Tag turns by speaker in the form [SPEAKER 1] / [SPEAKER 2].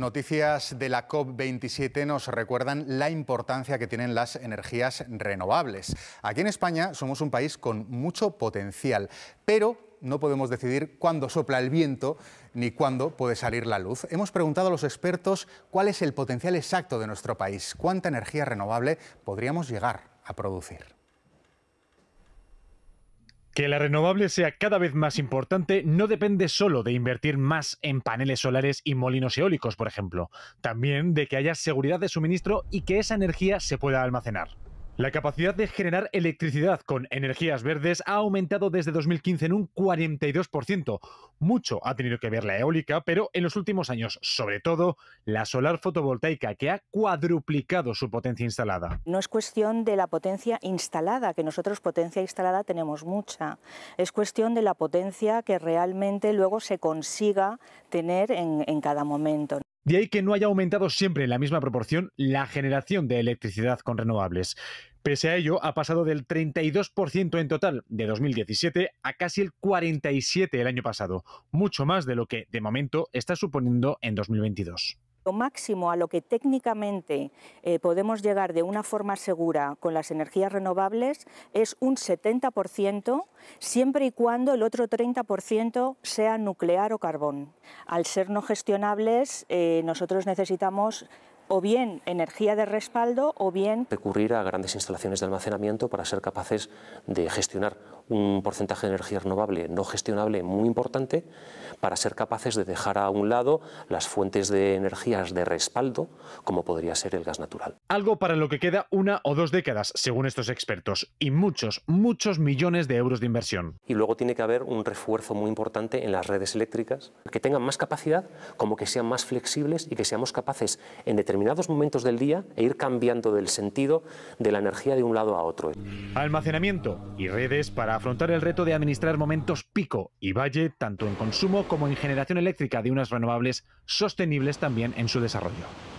[SPEAKER 1] Noticias de la COP27 nos recuerdan la importancia que tienen las energías renovables. Aquí en España somos un país con mucho potencial, pero no podemos decidir cuándo sopla el viento ni cuándo puede salir la luz. Hemos preguntado a los expertos cuál es el potencial exacto de nuestro país, cuánta energía renovable podríamos llegar a producir.
[SPEAKER 2] Que la renovable sea cada vez más importante no depende solo de invertir más en paneles solares y molinos eólicos, por ejemplo, también de que haya seguridad de suministro y que esa energía se pueda almacenar. La capacidad de generar electricidad con energías verdes ha aumentado desde 2015 en un 42%. Mucho ha tenido que ver la eólica, pero en los últimos años, sobre todo, la solar fotovoltaica, que ha cuadruplicado su potencia instalada.
[SPEAKER 3] No es cuestión de la potencia instalada, que nosotros potencia instalada tenemos mucha. Es cuestión de la potencia que realmente luego se consiga tener en, cada momento.
[SPEAKER 2] De ahí que no haya aumentado siempre en la misma proporción la generación de electricidad con renovables. Pese a ello, ha pasado del 32% en total de 2017 a casi el 47% el año pasado, mucho más de lo que de momento está suponiendo en 2022
[SPEAKER 3] lo máximo a lo que técnicamente eh, podemos llegar de una forma segura con las energías renovables es un 70%, siempre y cuando el otro 30% sea nuclear o carbón. Al ser no gestionables, eh, nosotros necesitamos o bien energía de respaldo o bien...
[SPEAKER 4] Recurrir a grandes instalaciones de almacenamiento para ser capaces de gestionar un porcentaje de energía renovable no gestionable muy importante para ser capaces de dejar a un lado las fuentes de energías de respaldo como podría ser el gas natural.
[SPEAKER 2] Algo para lo que queda una o dos décadas, según estos expertos, y muchos, muchos millones de euros de inversión.
[SPEAKER 4] Y luego tiene que haber un refuerzo muy importante en las redes eléctricas, que tengan más capacidad, como que sean más flexibles y que seamos capaces en determinados momentos del día e ir cambiando del sentido de la energía de un lado a otro.
[SPEAKER 2] Almacenamiento y redes para afrontar el reto de administrar momentos pico y valle, tanto en consumo como en generación eléctrica de unas renovables sostenibles también en su desarrollo.